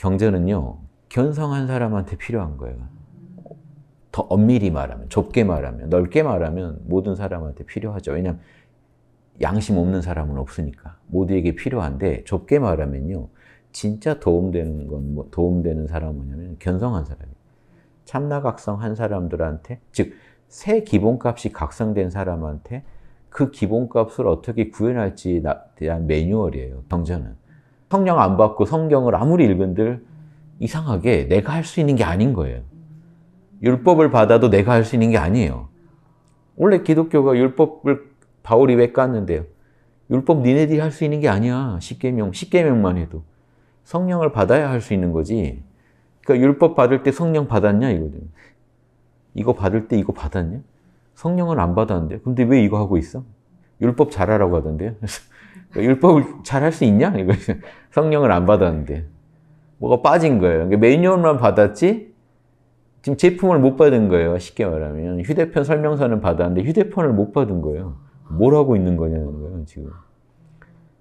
경제는요, 견성한 사람한테 필요한 거예요. 더 엄밀히 말하면, 좁게 말하면, 넓게 말하면 모든 사람한테 필요하죠. 왜냐하면 양심 없는 사람은 없으니까 모두에게 필요한데 좁게 말하면요. 진짜 도움되는 건 뭐, 도움되는 사람은 뭐냐면 견성한 사람이에요. 참나각성한 사람들한테 즉 새 기본값이 각성된 사람한테 그 기본값을 어떻게 구현할지에 대한 매뉴얼이에요. 경전은. 성령 안 받고 성경을 아무리 읽은들 이상하게 내가 할 수 있는 게 아닌 거예요. 율법을 받아도 내가 할 수 있는 게 아니에요. 원래 기독교가 율법을 바울이 왜 깠는데요? 율법 니네들이 할 수 있는 게 아니야. 십계명, 십계명만 해도 성령을 받아야 할 수 있는 거지. 그러니까 율법 받을 때 성령 받았냐 이거든. 이거 받을 때 이거 받았냐? 성령은 안 받았는데. 근데 왜 이거 하고 있어? 율법 잘하라고 하던데요. 그러니까 율법을 잘 할 수 있냐? 이거 성령을 안 받았는데 뭐가 빠진 거예요. 그러니까 매뉴얼만 받았지 지금 제품을 못 받은 거예요. 쉽게 말하면 휴대폰 설명서는 받았는데 휴대폰을 못 받은 거예요. 뭘 하고 있는 거냐는 거예요. 지금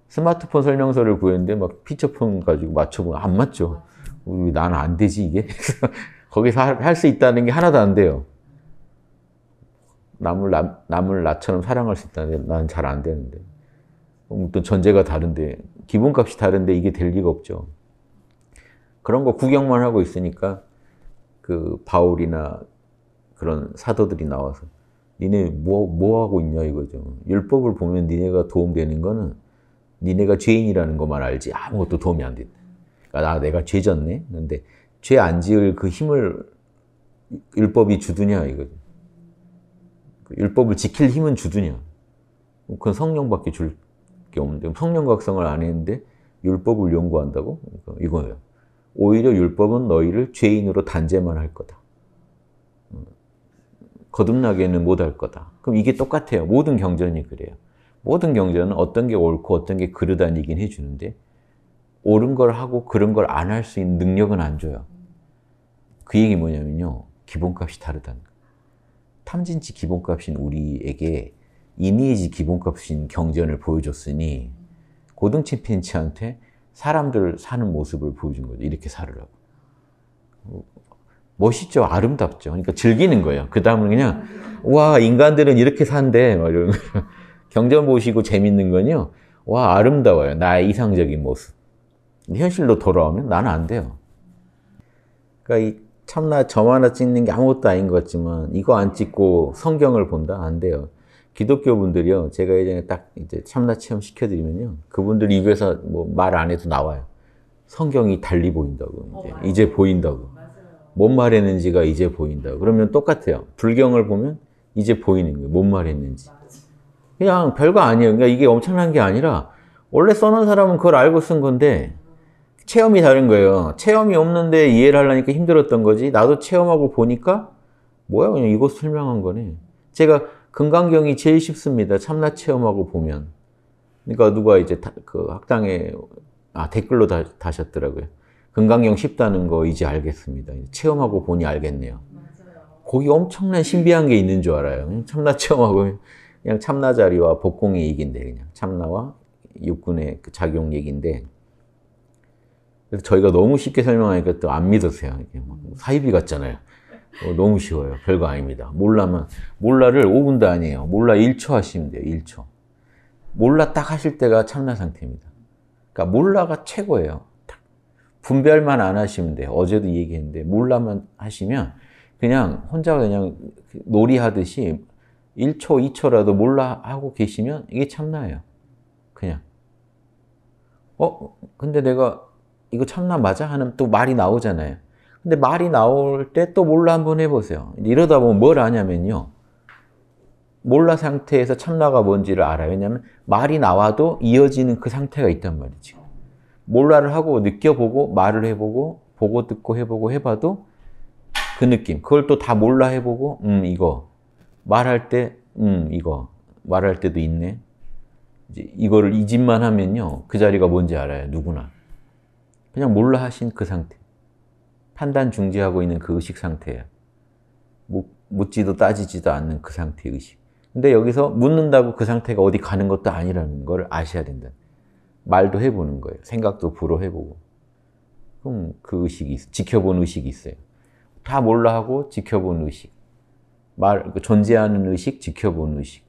스마트폰 설명서를 구했는데 막 피처폰 가지고 맞춰보면 안 맞죠. 나는 안 되지 이게. 거기서 할 수 있다는 게 하나도 안 돼요. 남을 나, 남을 나처럼 사랑할 수 있다는 게난잘안 되는데. 어떤 전제가 다른데 기본값이 다른데 이게 될 리가 없죠. 그런 거 구경만 하고 있으니까 그 바울이나 그런 사도들이 나와서 니네 뭐, 뭐 하고 있냐 이거죠. 율법을 보면 니네가 도움되는 거는 니네가 죄인이라는 것만 알지 아무것도 도움이 안 된다. 그러니까 아, 내가 죄 졌네? 근데 죄 안 지을 그 힘을 율법이 주드냐 이거죠. 그 율법을 지킬 힘은 주드냐. 그건 성령밖에 줄 경우인데 성령각성을 안 했는데 율법을 연구한다고? 그러니까 이거예요. 오히려 율법은 너희를 죄인으로 단죄만 할 거다. 거듭나게는 못 할 거다. 그럼 이게 똑같아요. 모든 경전이 그래요. 모든 경전은 어떤 게 옳고 어떤 게 그르다니긴 해주는데 옳은 걸 하고 그런 걸 안 할 수 있는 능력은 안 줘요. 그 얘기 뭐냐면요. 기본값이 다르다는 거. 탐진치 기본값인 우리에게 이미지 기본값인 경전을 보여줬으니 고등 챔피언츠한테 사람들 사는 모습을 보여준 거죠. 이렇게 살으라고. 멋있죠? 아름답죠? 그러니까 즐기는 거예요. 그 다음은 그냥, 와, 인간들은 이렇게 산대. 막 이런 경전 보시고 재밌는 건요. 와, 아름다워요. 나의 이상적인 모습. 현실로 돌아오면 나는 안 돼요. 그러니까 참나 점 하나 찍는 게 아무것도 아닌 것 같지만 이거 안 찍고 성경을 본다? 안 돼요. 기독교분들이요. 제가 예전에 딱 이제 참나 체험 시켜드리면요. 그분들 입에서 뭐 말 안 해도 나와요. 성경이 달리 보인다고. 이제, 어, 이제 보인다고. 맞아요. 뭔 말했는지가 이제 보인다. 고 그러면 똑같아요. 불경을 보면 이제 보이는 거예요. 뭔 말했는지. 그냥 별거 아니에요. 그러니까 이게 엄청난 게 아니라 원래 써놓은 사람은 그걸 알고 쓴 건데 체험이 다른 거예요. 체험이 없는데 이해를 하려니까 힘들었던 거지. 나도 체험하고 보니까 뭐야 그냥 이거 설명한 거네. 제가 금강경이 제일 쉽습니다. 참나 체험하고 보면. 그러니까 누가 이제 다, 그 학당에 아 댓글로 다, 다셨더라고요. 금강경 쉽다는 거 이제 알겠습니다. 체험하고 보니 알겠네요. 맞아요. 거기 엄청난 신비한 게 있는 줄 알아요. 참나 체험하고 그냥 참나 자리와 복공의 얘기인데 그냥 참나와 육군의 그 작용 얘기인데 그래서 저희가 너무 쉽게 설명하니까 또 안 믿으세요. 뭐 사이비 같잖아요. 어, 너무 쉬워요. 별거 아닙니다. 몰라면, 몰라를 5분도 아니에요. 몰라 1초 하시면 돼요. 1초. 몰라 딱 하실 때가 참나 상태입니다. 그러니까 몰라가 최고예요. 딱. 분별만 안 하시면 돼요. 어제도 얘기했는데, 몰라만 하시면 그냥 혼자 그냥 놀이하듯이 1초, 2초라도 몰라 하고 계시면 이게 참나예요. 그냥. 어? 근데 내가 이거 참나 맞아? 하는 또 말이 나오잖아요. 근데 말이 나올 때 또 몰라 한번 해보세요. 이러다 보면 뭘 하냐면요. 몰라 상태에서 참나가 뭔지를 알아요. 왜냐하면 말이 나와도 이어지는 그 상태가 있단 말이지. 몰라를 하고 느껴보고 말을 해보고 보고 듣고 해보고 해봐도 그 느낌. 그걸 또 다 몰라 해보고 음 이거 말할 때 음 이거 말할 때도 있네. 이제 이거를 잊음만 하면요 그 자리가 뭔지 알아요 누구나. 그냥 몰라 하신 그 상태. 판단 중지하고 있는 그 의식 상태야. 묻지도 따지지도 않는 그 상태의 의식. 근데 여기서 묻는다고 그 상태가 어디 가는 것도 아니라는 걸 아셔야 된다. 말도 해보는 거예요. 생각도 불어해보고. 그럼 그 의식이 있어요. 지켜본 의식이 있어요. 다 몰라 하고 지켜본 의식. 말, 그 존재하는 의식, 지켜본 의식.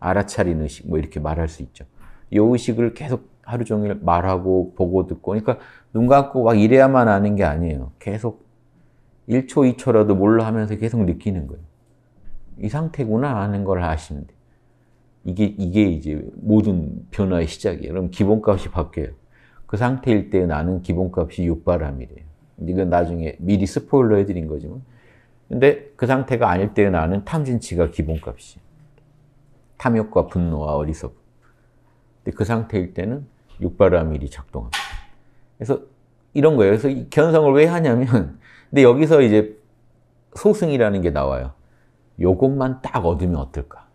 알아차린 의식, 뭐 이렇게 말할 수 있죠. 이 의식을 계속 하루 종일 말하고 보고 듣고 그러니까 눈 감고 막 이래야만 아는 게 아니에요. 계속 1초, 2초라도 몰라 하면서 계속 느끼는 거예요. 이 상태구나 하는 걸 아시면 돼요. 이게, 이게 이제 모든 변화의 시작이에요. 그럼 기본값이 바뀌어요. 그 상태일 때 나는 기본값이 6바람이래요. 이건 나중에 미리 스포일러 해드린 거지만. 뭐. 근데 그 상태가 아닐 때 나는 탐진치가 기본값이에요. 탐욕과 분노와 어리석. 근데 그 상태일 때는 육바라밀이 작동합니다. 그래서 이런 거예요. 그래서 견성을 왜 하냐면 근데 여기서 이제 소승이라는 게 나와요. 요것만 딱 얻으면 어떨까?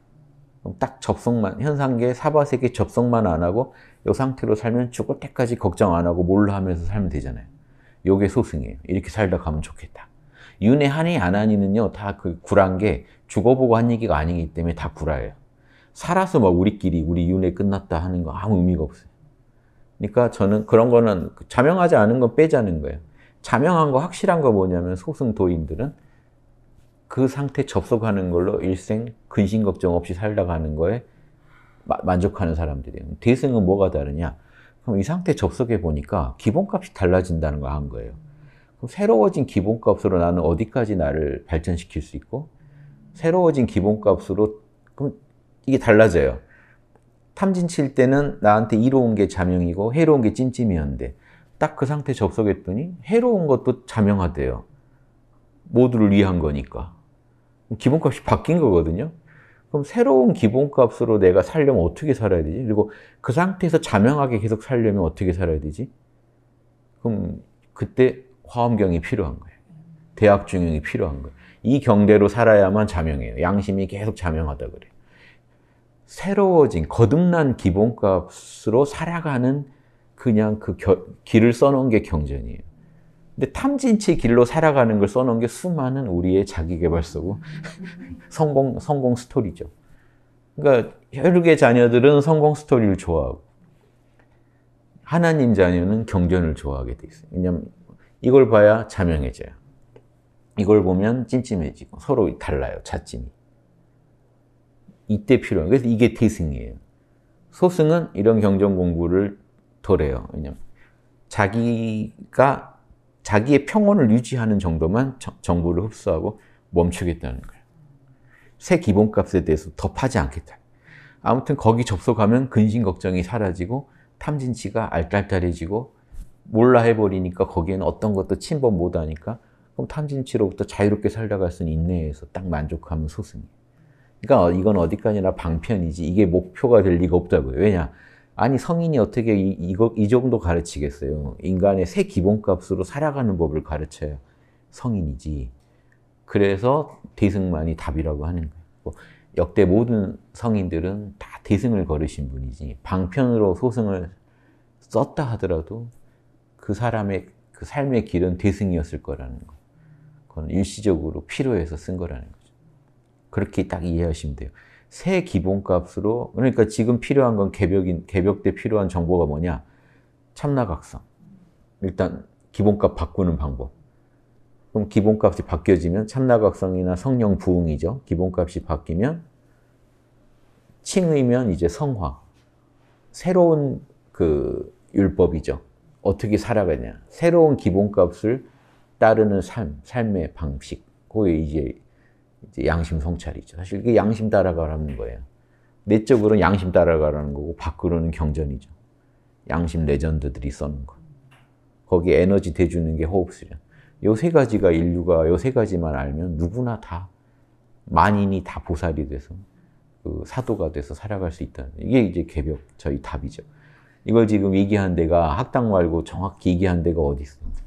그럼 딱 접속만 현상계 사바세계 접속만 안 하고 요 상태로 살면 죽을 때까지 걱정 안 하고 몰라 하면서 살면 되잖아요. 요게 소승이에요. 이렇게 살다 가면 좋겠다. 윤회 한해 안하니는요 다 그 구란 게 죽어보고 한 얘기가 아니기 때문에 다 구라예요. 살아서 막 우리끼리 우리 윤회 끝났다 하는 거 아무 의미가 없어요. 그러니까 저는 그런 거는 자명하지 않은 건 빼자는 거예요. 자명한 거 확실한 거 뭐냐면 소승도인들은 그 상태 접속하는 걸로 일생 근심 걱정 없이 살다가 는 거에 마, 만족하는 사람들이에요. 대승은 뭐가 다르냐? 그럼 이 상태 접속해 보니까 기본값이 달라진다는 거 한 거예요. 그럼 새로워진 기본값으로 나는 어디까지 나를 발전시킬 수 있고 새로워진 기본값으로 그럼 이게 달라져요. 탐진 칠 때는 나한테 이로운 게 자명이고 해로운 게 찜찜이었는데 딱 그 상태 접속했더니 해로운 것도 자명하대요. 모두를 위한 거니까. 기본값이 바뀐 거거든요. 그럼 새로운 기본값으로 내가 살려면 어떻게 살아야 되지? 그리고 그 상태에서 자명하게 계속 살려면 어떻게 살아야 되지? 그럼 그때 화엄경이 필요한 거예요. 대합중용이 필요한 거예요. 이 경계로 살아야만 자명해요. 양심이 계속 자명하다 그래요. 새로워진 거듭난 기본값으로 살아가는 그냥 그 겨, 길을 써놓은 게 경전이에요. 근데 탐진치 길로 살아가는 걸 써놓은 게 수많은 우리의 자기개발서고 성공 성공 스토리죠. 그러니까 혈육의 자녀들은 성공 스토리를 좋아하고 하나님 자녀는 경전을 좋아하게 돼 있어요. 왜냐면 이걸 봐야 자명해져요. 이걸 보면 찜찜해지고 서로 달라요, 자찜이. 이때 필요한요 그래서 이게 태승이에요. 소승은 이런 경전 공부를 덜해요. 왜냐면 자기가 자기의 평온을 유지하는 정도만 정보를 흡수하고 멈추겠다는 거예요. 새 기본값에 대해서 더 파지 않겠다. 아무튼 거기 접속하면 근심 걱정이 사라지고 탐진치가 알딸딸해지고 몰라 해버리니까 거기에는 어떤 것도 침범 못하니까 그럼 탐진치로부터 자유롭게 살다갈 수는 인내에서 딱 만족하면 소승이에요. 그러니까 이건 어디까지나 방편이지 이게 목표가 될 리가 없다고요. 왜냐? 아니 성인이 어떻게 이, 이거, 이 정도 가르치겠어요. 인간의 새 기본값으로 살아가는 법을 가르쳐야 성인이지. 그래서 대승만이 답이라고 하는 거예요. 뭐 역대 모든 성인들은 다 대승을 걸으신 분이지 방편으로 소승을 썼다 하더라도 그 사람의 그 삶의 길은 대승이었을 거라는 거. 그건 일시적으로 필요해서 쓴 거라는 거. 그렇게 딱 이해하시면 돼요. 새 기본값으로 그러니까 지금 필요한 건 개벽인 개벽 때 필요한 정보가 뭐냐? 참나각성. 일단 기본값 바꾸는 방법. 그럼 기본값이 바뀌어지면 참나각성이나 성령 부흥이죠. 기본값이 바뀌면 칭이면 이제 성화. 새로운 그 율법이죠. 어떻게 살아가냐. 새로운 기본값을 따르는 삶, 삶의 방식. 그게 이제 이제 양심 성찰이죠. 사실 이게 양심 따라가라는 거예요. 내적으로는 양심 따라가라는 거고 밖으로는 경전이죠. 양심 레전드들이 써는 거. 거기 에너지 대주는 게 호흡수련. 요 세 가지가 인류가 요 세 가지만 알면 누구나 다 만인이 다 보살이 돼서 그 사도가 돼서 살아갈 수 있다는 이게 이제 개벽 저희 답이죠. 이걸 지금 얘기한 데가 학당 말고 정확히 얘기한 데가 어디 있습니다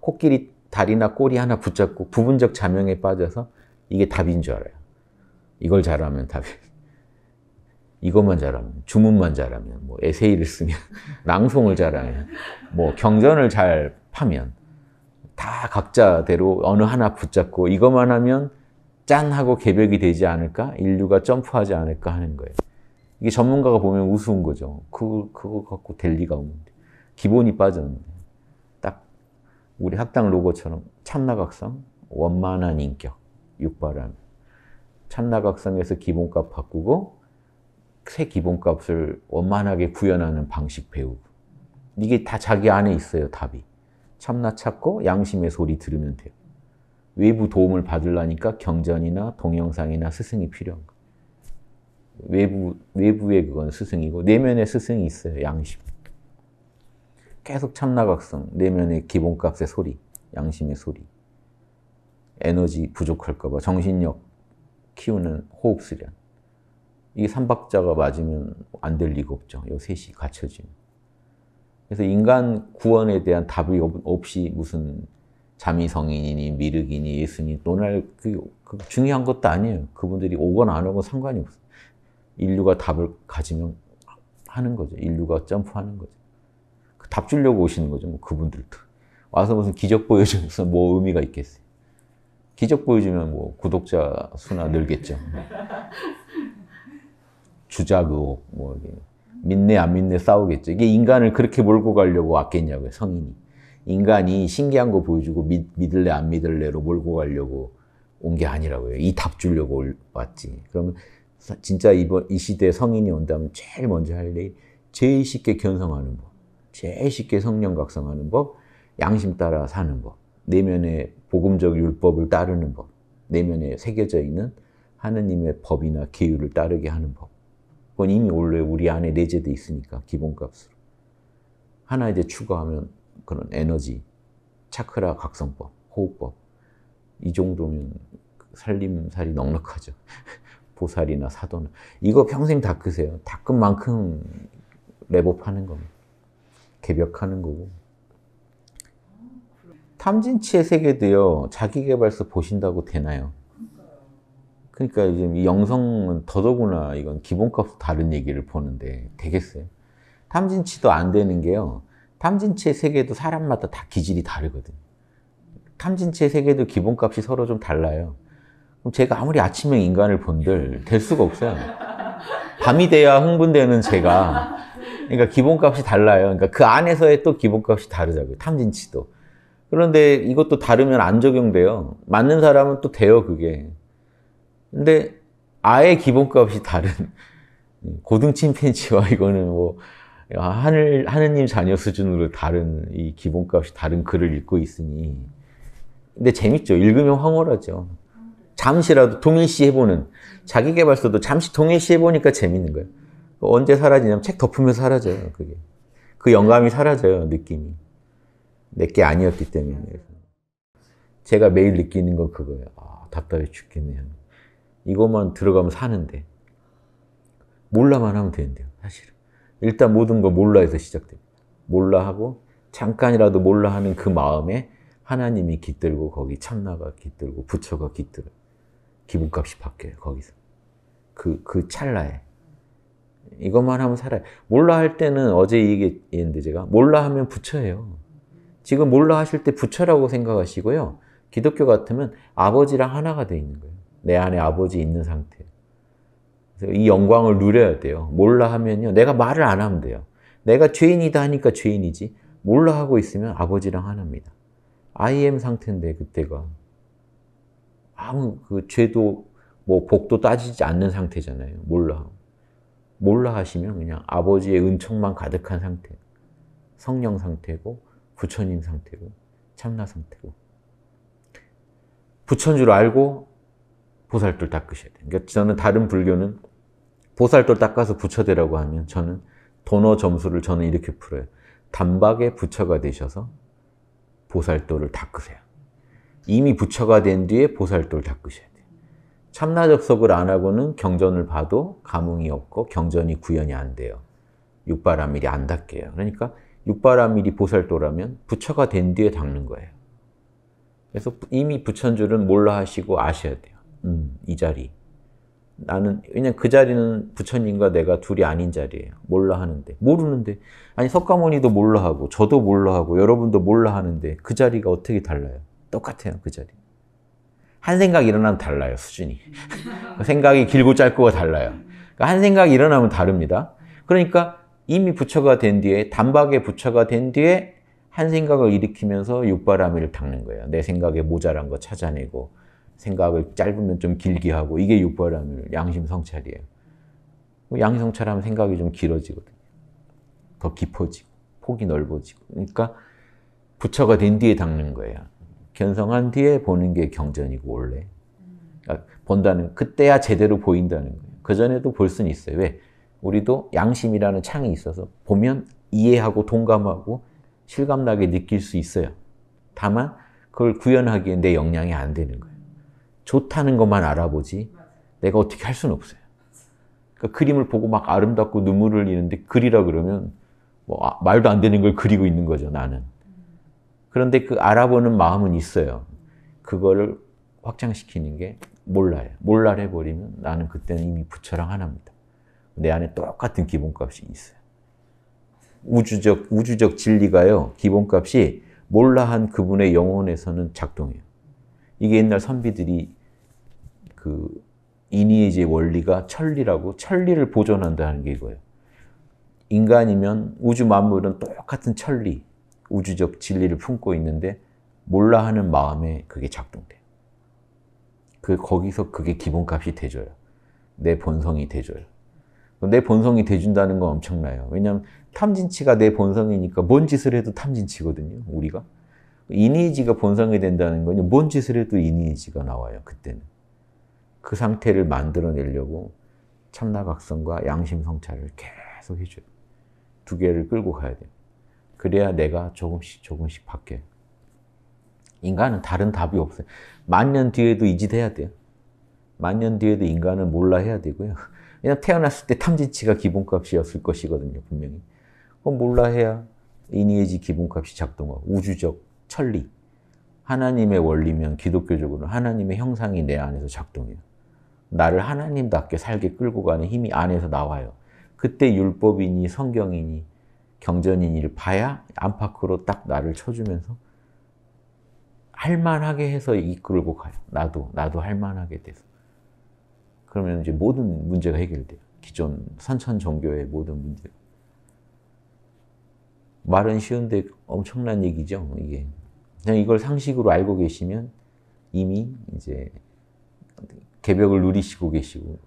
코끼리 다리나 꼬리 하나 붙잡고 부분적 자명에 빠져서 이게 답인 줄 알아요. 이걸 잘하면 답이 이것만 잘하면, 주문만 잘하면, 뭐 에세이를 쓰면, 낭송을 잘하면, 뭐 경전을 잘 파면 다 각자대로 어느 하나 붙잡고 이것만 하면 짠 하고 개벽이 되지 않을까? 인류가 점프하지 않을까 하는 거예요. 이게 전문가가 보면 우스운 거죠. 그, 그거 갖고 될 리가 없는데. 기본이 빠졌는데. 우리 학당 로고처럼 참나각성, 원만한 인격, 육바람. 참나각성에서 기본값 바꾸고 새 기본값을 원만하게 구현하는 방식 배우고 이게 다 자기 안에 있어요, 답이. 참나 찾고 양심의 소리 들으면 돼요. 외부 도움을 받으려니까 경전이나 동영상이나 스승이 필요한 거. 외부, 외부의 그건 스승이고 내면의 스승이 있어요, 양심. 계속 참나각성, 내면의 기본값의 소리, 양심의 소리, 에너지 부족할까봐 정신력 키우는 호흡수련. 이게 삼박자가 맞으면 안 될 리가 없죠. 요 셋이 갖춰지면. 그래서 인간 구원에 대한 답이 없이 무슨 자미 성인이니 미륵이니 예수니 논할 그, 그 중요한 것도 아니에요. 그분들이 오건 안 오건 상관이 없어요. 인류가 답을 가지면 하는 거죠. 인류가 점프하는 거죠. 답 주려고 오시는 거죠. 뭐 그분들도. 와서 무슨 기적 보여주면서 뭐 의미가 있겠어요. 기적 보여주면 뭐 구독자 수나 늘겠죠. 주작 의혹, 뭐 이게 믿네 안 믿네 싸우겠죠. 이게 인간을 그렇게 몰고 가려고 왔겠냐고요, 성인이. 인간이 신기한 거 보여주고 믿, 믿을래 안 믿을래로 몰고 가려고 온 게 아니라고요. 이 답 주려고 왔지. 그러면 진짜 이번 이 시대에 성인이 온다면 제일 먼저 할 일이 제일 쉽게 견성하는 법. 제일 쉽게 성령 각성하는 법, 양심 따라 사는 법, 내면의 복음적 율법을 따르는 법, 내면에 새겨져 있는 하느님의 법이나 기율을 따르게 하는 법. 그건 이미 원래 우리 안에 내재돼 있으니까 기본값으로. 하나 이제 추가하면 그런 에너지, 차크라 각성법, 호흡법. 이 정도면 살림살이 넉넉하죠. 보살이나 사도나. 이거 평생 닦으세요. 닦은 만큼 레버파는 겁니다. 개벽하는 거고. 탐진치의 세계도요, 자기개발서 보신다고 되나요? 그러니까 지금 영성은 더더구나 이건 기본값 다른 얘기를 보는데 되겠어요? 탐진치도 안 되는 게요. 탐진치의 세계도 사람마다 다 기질이 다르거든 탐진치의 세계도 기본값이 서로 좀 달라요. 그럼 제가 아무리 아침형 인간을 본들 될 수가 없어요. 밤이 돼야 흥분되는 제가 그러니까 기본값이 달라요. 그러니까 그 안에서의 또 기본값이 다르다고요. 탐진치도. 그런데 이것도 다르면 안 적용돼요. 맞는 사람은 또 돼요, 그게. 근데 아예 기본값이 다른 고등 침팬지와 이거는 뭐 하늘, 하느님 자녀 수준으로 다른 이 기본값이 다른 글을 읽고 있으니 근데 재밌죠. 읽으면 황홀하죠. 잠시라도 동일시 해보는 자기개발서도 잠시 동일시 해보니까 재밌는 거예요. 언제 사라지냐면 책 덮으면 사라져요. 그게 그 영감이 사라져요. 느낌이 내게 아니었기 때문에 제가 매일 느끼는 건 그거예요. 아, 답답해 죽겠네요. 이것만 들어가면 사는데 몰라만 하면 되는데요. 사실은 일단 모든 거 몰라에서 시작됩니다. 몰라 하고 잠깐이라도 몰라 하는 그 마음에 하나님이 깃들고 거기 참나가 깃들고 부처가 깃들어 기분값이 바뀌어요 거기서 그그 그 찰나에 이것만 하면 살아요. 몰라 할 때는 어제 얘기했는데 제가 몰라 하면 부처예요. 지금 몰라 하실 때 부처라고 생각하시고요. 기독교 같으면 아버지랑 하나가 돼 있는 거예요. 내 안에 아버지 있는 상태. 그래서 이 영광을 누려야 돼요. 몰라 하면요. 내가 말을 안 하면 돼요. 내가 죄인이다 하니까 죄인이지. 몰라 하고 있으면 아버지랑 하나입니다. I am 상태인데 그때가 아무 그 죄도 뭐 복도 따지지 않는 상태잖아요. 몰라. 몰라 하시면 그냥 아버지의 은총만 가득한 상태 성령 상태고 부처님 상태고 참나 상태고 부처인 줄 알고 보살돌 닦으셔야 돼요. 그러니까 저는 다른 불교는 보살돌 닦아서 부처 되라고 하면 저는 도너 점수를 저는 이렇게 풀어요. 단박에 부처가 되셔서 보살돌을 닦으세요. 이미 부처가 된 뒤에 보살돌 닦으세요. 참나 접속을 안 하고는 경전을 봐도 감흥이 없고 경전이 구현이 안 돼요. 육바라밀이 안 닦여요. 그러니까 육바라밀이 보살도라면 부처가 된 뒤에 닦는 거예요. 그래서 이미 부처인 줄은 몰라 하시고 아셔야 돼요. 음, 이 자리. 나는 왜냐그 자리는 부처님과 내가 둘이 아닌 자리예요. 몰라 하는데 모르는데 아니 석가모니도 몰라 하고 저도 몰라 하고 여러분도 몰라 하는데 그 자리가 어떻게 달라요? 똑같아요 그 자리. 한 생각 일어나면 달라요, 수준이. 그러니까 생각이 길고 짧고가 달라요. 그러니까 한 생각 일어나면 다릅니다. 그러니까 이미 부처가 된 뒤에, 단박에 부처가 된 뒤에 한 생각을 일으키면서 육바라밀을 닦는 거예요. 내 생각에 모자란 거 찾아내고, 생각을 짧으면 좀 길게 하고, 이게 육바라밀, 양심성찰이에요. 그 양심성찰하면 생각이 좀 길어지거든요. 더 깊어지고, 폭이 넓어지고. 그러니까 부처가 된 뒤에 닦는 거예요. 견성한 뒤에 보는 게 경전이고 원래 그러니까 본다는 그때야 제대로 보인다는 거예요. 그 전에도 볼 수는 있어요. 왜? 우리도 양심이라는 창이 있어서 보면 이해하고 동감하고 실감나게 느낄 수 있어요. 다만 그걸 구현하기엔내 역량이 안 되는 거예요. 좋다는 것만 알아보지 내가 어떻게 할 수는 없어요. 그러니까 그림을 보고 막 아름답고 눈물을 흘리는데 그리라 그러면 뭐 아, 말도 안 되는 걸 그리고 있는 거죠, 나는. 그런데 그 알아보는 마음은 있어요. 그거를 확장시키는 게 몰라요. 몰라 해버리면 나는 그때는 이미 부처랑 하나입니다. 내 안에 똑같은 기본값이 있어요. 우주적, 우주적 진리가요, 기본값이 몰라한 그분의 영혼에서는 작동해요. 이게 옛날 선비들이 그 이니에지의 원리가 천리라고 천리를 보존한다는 게 이거예요. 인간이면 우주 만물은 똑같은 천리, 우주적 진리를 품고 있는데 몰라 하는 마음에 그게 작동돼요. 그 거기서 그게 기본값이 돼줘요. 내 본성이 돼줘요. 내 본성이 돼준다는 건 엄청나요. 왜냐하면 탐진치가 내 본성이니까 뭔 짓을 해도 탐진치거든요. 우리가. 이니지가 본성이 된다는 건 뭔 짓을 해도 이니지가 나와요. 그때는. 그 상태를 만들어내려고 참나각성과 양심성찰을 계속 해줘요. 두 개를 끌고 가야 돼요. 그래야 내가 조금씩 조금씩 바뀌어요. 인간은 다른 답이 없어요. 만년 뒤에도 이 짓 해야 돼요. 만년 뒤에도 인간은 몰라 해야 되고요. 그냥 태어났을 때 탐진치가 기본값이었을 것이거든요, 분명히. 그럼 몰라 해야 이니에지 기본값이 작동하고 우주적 천리, 하나님의 원리면 기독교적으로 하나님의 형상이 내 안에서 작동해요. 나를 하나님답게 살게 끌고 가는 힘이 안에서 나와요. 그때 율법이니 성경이니 경전인일 봐야 안팎으로 딱 나를 쳐주면서 할만하게 해서 이끌고 가요. 나도, 나도 할만하게 돼서. 그러면 이제 모든 문제가 해결돼요. 기존 선천 종교의 모든 문제. 말은 쉬운데 엄청난 얘기죠, 이게. 그냥 이걸 상식으로 알고 계시면 이미 이제 개벽을 누리시고 계시고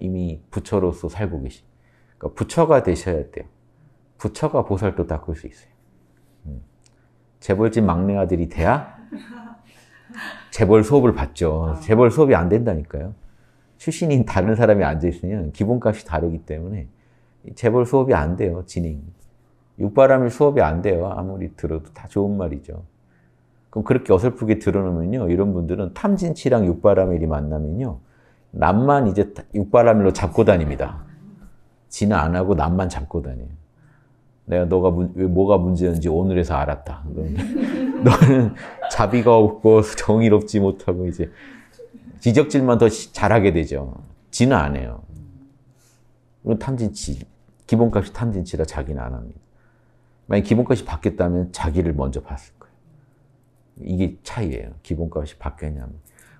이미 부처로서 살고 계시. 그러니까 부처가 되셔야 돼요. 부처가 보살도 닦을 수 있어요. 음. 재벌집 막내 아들이 돼야 재벌 수업을 받죠. 아. 재벌 수업이 안 된다니까요. 출신인 다른 사람이 앉아있으면 기본값이 다르기 때문에 재벌 수업이 안 돼요, 진행. 육바람일 수업이 안 돼요. 아무리 들어도 다 좋은 말이죠. 그럼 그렇게 어설프게 들어놓으면요. 이런 분들은 탐진치랑 육바람일이 만나면요. 남만 이제 육바람일로 잡고 다닙니다. 진안 하고 남만 잡고 다녀요. 내가 너가 문, 뭐가 문제였는지 오늘에서 알았다. 너는 자비가 없고 정의롭지 못하고 이제 지적질만 더 잘하게 되죠. 지는 안 해요. 그리 탐진치, 기본값이 탐진치라 자기는 안 합니다. 만약 기본값이 바뀌었다면 자기를 먼저 봤을 거예요. 이게 차이예요. 기본값이 바뀌었냐면.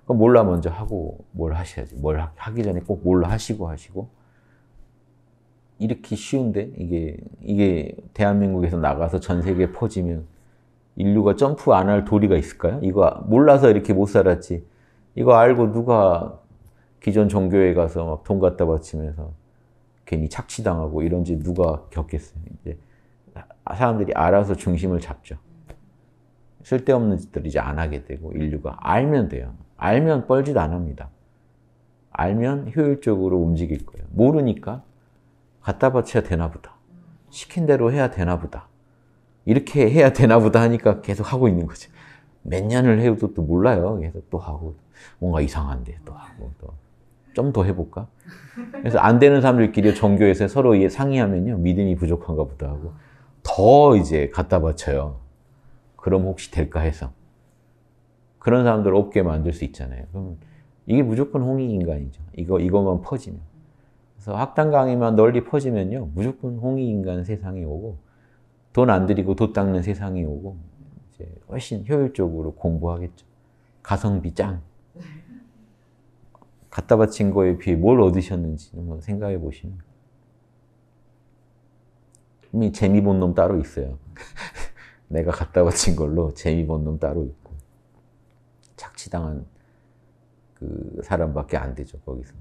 그럼 몰라 먼저 하고 뭘 하셔야지. 뭘 하, 기 전에 꼭 몰라 하시고 하시고 이렇게 쉬운데 이게 이게 대한민국에서 나가서 전 세계에 퍼지면 인류가 점프 안 할 도리가 있을까요? 이거 몰라서 이렇게 못 살았지. 이거 알고 누가 기존 종교에 가서 막 돈 갖다 바치면서 괜히 착취당하고 이런지 누가 겪겠어요. 이제 사람들이 알아서 중심을 잡죠. 쓸데없는 짓들 이제 안 하게 되고 인류가 알면 돼요. 알면 뻘짓 안 합니다. 알면 효율적으로 움직일 거예요. 모르니까 갖다 바쳐야 되나 보다. 시킨 대로 해야 되나 보다. 이렇게 해야 되나 보다 하니까 계속 하고 있는 거지. 몇 년을 해도 또 몰라요. 계속 또 하고. 뭔가 이상한데 또 하고 또. 좀 더 해볼까? 그래서 안 되는 사람들끼리 종교에서 서로 상의하면요. 믿음이 부족한가 보다 하고. 더 이제 갖다 바쳐요. 그럼 혹시 될까 해서. 그런 사람들 없게 만들 수 있잖아요. 그럼 이게 무조건 홍익 인간이죠. 이거, 이것만 퍼지면. 그래서 학당 강의만 널리 퍼지면요. 무조건 홍익 인간 세상이 오고 돈 안 들이고 돈 닦는 세상이 오고 이제 훨씬 효율적으로 공부하겠죠. 가성비 짱. 갖다 바친 거에 비해 뭘 얻으셨는지 한번 생각해 보시면 이미 재미 본 놈 따로 있어요. 내가 갖다 바친 걸로 재미 본 놈 따로 있고 착취당한 그 사람밖에 안 되죠 거기서.